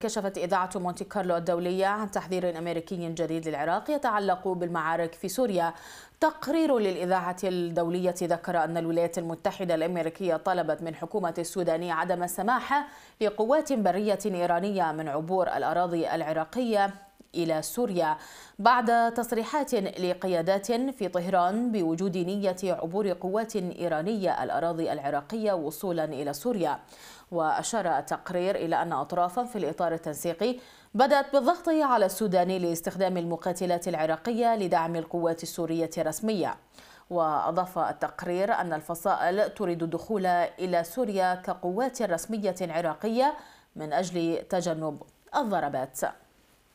كشفت إذاعة مونتي كارلو الدولية عن تحذير أمريكي جديد للعراق يتعلق بالمعارك في سوريا تقرير للإذاعة الدولية ذكر أن الولايات المتحدة الأمريكية طلبت من حكومة السودان عدم السماح لقوات برية إيرانية من عبور الأراضي العراقية إلى سوريا بعد تصريحات لقيادات في طهران بوجود نية عبور قوات إيرانية الأراضي العراقية وصولا إلى سوريا وأشار التقرير إلى أن أطرافا في الإطار التنسيقي بدأت بالضغط على السودان لاستخدام المقاتلات العراقية لدعم القوات السورية رسميا وأضاف التقرير أن الفصائل تريد الدخول إلى سوريا كقوات رسمية عراقية من أجل تجنب الضربات